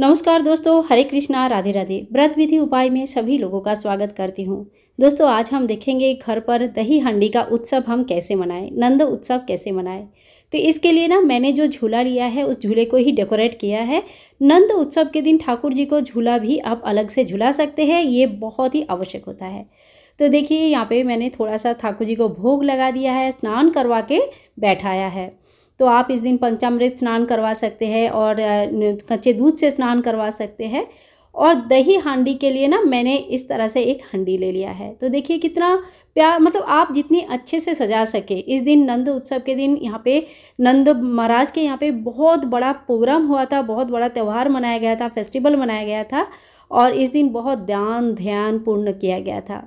नमस्कार दोस्तों हरे कृष्णा राधे राधे व्रत विधि उपाय में सभी लोगों का स्वागत करती हूँ दोस्तों आज हम देखेंगे घर पर दही हंडी का उत्सव हम कैसे मनाएं नंद उत्सव कैसे मनाएं तो इसके लिए ना मैंने जो झूला लिया है उस झूले को ही डेकोरेट किया है नंद उत्सव के दिन ठाकुर जी को झूला भी आप अलग से झूला सकते हैं ये बहुत ही आवश्यक होता है तो देखिए यहाँ पे मैंने थोड़ा सा ठाकुर जी को भोग लगा दिया है स्नान करवा के बैठाया है तो आप इस दिन पंचामृत स्नान करवा सकते हैं और कच्चे दूध से स्नान करवा सकते हैं और दही हांडी के लिए ना मैंने इस तरह से एक हांडी ले लिया है तो देखिए कितना प्यार मतलब आप जितनी अच्छे से सजा सके इस दिन नंद उत्सव के दिन यहाँ पे नंद महाराज के यहाँ पे बहुत बड़ा प्रोग्राम हुआ था बहुत बड़ा त्यौहार मनाया गया था फेस्टिवल मनाया गया था और इस दिन बहुत ध्यान ध्यान पूर्ण किया गया था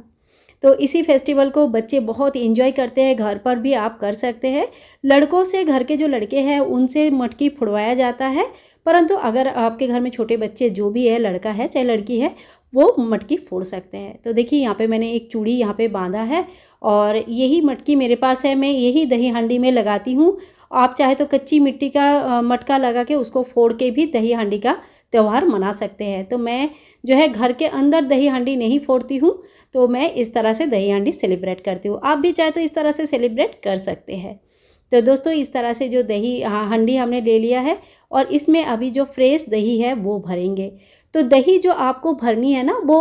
तो इसी फेस्टिवल को बच्चे बहुत इंजॉय करते हैं घर पर भी आप कर सकते हैं लड़कों से घर के जो लड़के हैं उनसे मटकी फुड़वाया जाता है परंतु अगर आपके घर में छोटे बच्चे जो भी है लड़का है चाहे लड़की है वो मटकी फोड़ सकते हैं तो देखिए यहाँ पे मैंने एक चूड़ी यहाँ पे बांधा है और यही मटकी मेरे पास है मैं यही दही हांडी में लगाती हूँ आप चाहे तो कच्ची मिट्टी का मटका लगा के उसको फोड़ के भी दही हांडी का त्यौहार मना सकते हैं तो मैं जो है घर के अंदर दही हांडी नहीं फोड़ती हूँ तो मैं इस तरह से दही हांडी सेलिब्रेट करती हूँ आप भी चाहे तो इस तरह से सेलिब्रेट कर सकते हैं तो दोस्तों इस तरह से जो दही हाँ, हांडी हमने ले लिया है और इसमें अभी जो फ्रेश दही है वो भरेंगे तो दही जो आपको भरनी है ना वो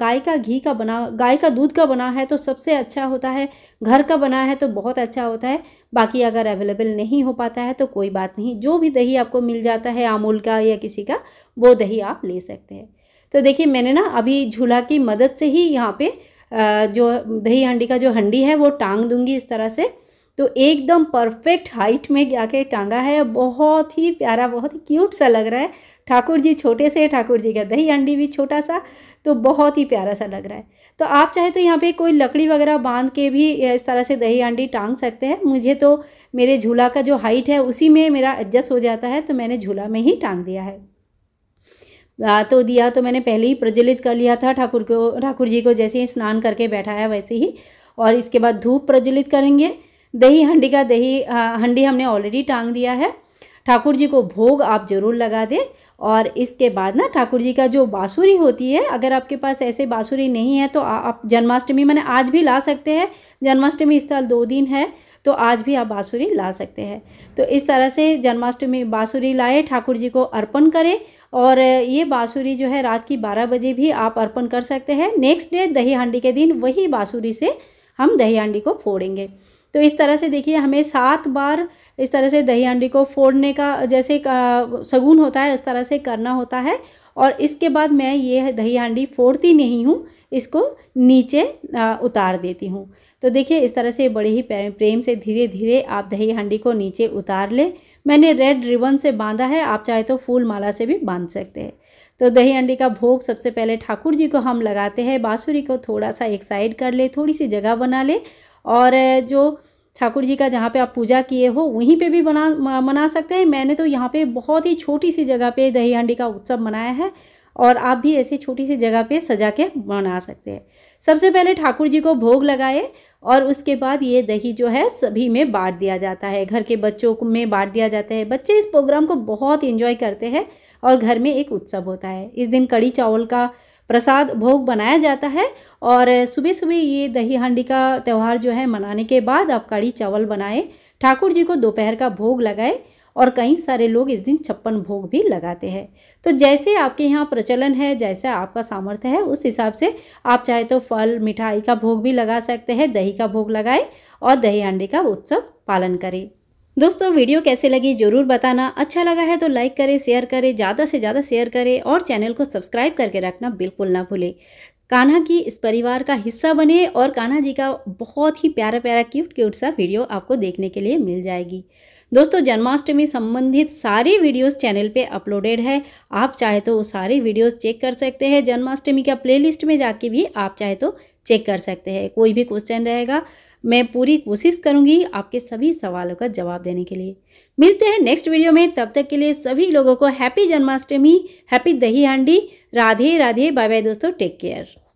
गाय का घी का बना गाय का दूध का बना है तो सबसे अच्छा होता है घर का बना है तो बहुत अच्छा होता है बाकी अगर अवेलेबल नहीं हो पाता है तो कोई बात नहीं जो भी दही आपको मिल जाता है अमूल का या किसी का वो दही आप ले सकते हैं तो देखिए मैंने ना अभी झूला की मदद से ही यहाँ पर जो दही हंडी का जो हंडी है वो टांग दूंगी इस तरह से तो एकदम परफेक्ट हाइट में जाके टांगा है बहुत ही प्यारा बहुत ही क्यूट सा लग रहा है ठाकुर जी छोटे से ठाकुर जी का दही अंडी भी छोटा सा तो बहुत ही प्यारा सा लग रहा है तो आप चाहे तो यहाँ पे कोई लकड़ी वगैरह बांध के भी इस तरह से दही अंडी टांग सकते हैं मुझे तो मेरे झूला का जो हाइट है उसी में मेरा एडजस्ट हो जाता है तो मैंने झूला में ही टांग दिया है तो दिया तो मैंने पहले ही प्रज्वलित कर लिया था ठाकुर को ठाकुर जी को जैसे ही स्नान करके बैठाया वैसे ही और इसके बाद धूप प्रज्वलित करेंगे दही हंडी का दही हंडी हमने ऑलरेडी टांग दिया है ठाकुर जी को भोग आप जरूर लगा दें और इसके बाद ना ठाकुर जी का जो बाँसुरी होती है अगर आपके पास ऐसे बाँसुरी नहीं है तो आप जन्माष्टमी मैंने आज भी ला सकते हैं जन्माष्टमी इस साल दो दिन है तो आज भी आप बाँसुरी ला सकते हैं तो इस तरह से जन्माष्टमी बाँसुरी लाए ठाकुर जी को अर्पण करें और ये बाँसुरी जो है रात की बारह बजे भी आप अर्पण कर सकते हैं नेक्स्ट डे दही हांडी के दिन वही बाँसुरी से हम दही हांडी को फोड़ेंगे तो इस तरह से देखिए हमें सात बार इस तरह से दही हांडी को फोड़ने का जैसे सगुन होता है उस तरह से करना होता है और इसके बाद मैं ये दही हांडी फोड़ती नहीं हूँ इसको नीचे उतार देती हूँ तो देखिए इस तरह से बड़े ही प्रेम से धीरे धीरे आप दही हांडी को नीचे उतार ले मैंने रेड रिबन से बांधा है आप चाहे तो फूल माला से भी बांध सकते हैं तो दही अंडे का भोग सबसे पहले ठाकुर जी को हम लगाते हैं बाँसुरी को थोड़ा सा एक साइड कर ले थोड़ी सी जगह बना ले और जो ठाकुर जी का जहाँ पे आप पूजा किए हो वहीं पे भी बना मना सकते हैं मैंने तो यहाँ पे बहुत ही छोटी सी जगह पे दही हांडी का उत्सव मनाया है और आप भी ऐसी छोटी सी जगह पे सजा के मना सकते हैं सबसे पहले ठाकुर जी को भोग लगाए और उसके बाद ये दही जो है सभी में बांट दिया जाता है घर के बच्चों में बांट दिया जाता है बच्चे इस प्रोग्राम को बहुत इंजॉय करते हैं और घर में एक उत्सव होता है इस दिन कड़ी चावल का प्रसाद भोग बनाया जाता है और सुबह सुबह ये दही हांडी का त्यौहार जो है मनाने के बाद आप कड़ी चावल बनाए ठाकुर जी को दोपहर का भोग लगाए और कई सारे लोग इस दिन छप्पन भोग भी लगाते हैं तो जैसे आपके यहाँ प्रचलन है जैसा आपका सामर्थ्य है उस हिसाब से आप चाहे तो फल मिठाई का भोग भी लगा सकते हैं दही का भोग लगाए और दही हांडी का उत्सव पालन करें दोस्तों वीडियो कैसे लगी ज़रूर बताना अच्छा लगा है तो लाइक करें शेयर करें ज़्यादा से ज़्यादा शेयर करें और चैनल को सब्सक्राइब करके रखना बिल्कुल ना भूलें कान्हा की इस परिवार का हिस्सा बने और कान्हा जी का बहुत ही प्यारा प्यारा क्यूट क्यूट सा वीडियो आपको देखने के लिए मिल जाएगी दोस्तों जन्माष्टमी संबंधित सारे वीडियोस चैनल पे अपलोडेड है आप चाहे तो वो सारे वीडियोस चेक कर सकते हैं जन्माष्टमी का प्लेलिस्ट में जाके भी आप चाहे तो चेक कर सकते हैं कोई भी क्वेश्चन रहेगा मैं पूरी कोशिश करूंगी आपके सभी सवालों का जवाब देने के लिए मिलते हैं नेक्स्ट वीडियो में तब तक के लिए सभी लोगों को happy Janmashtami happy Dahi Handi Radhe Radhe bye bye दोस्तों टेक केयर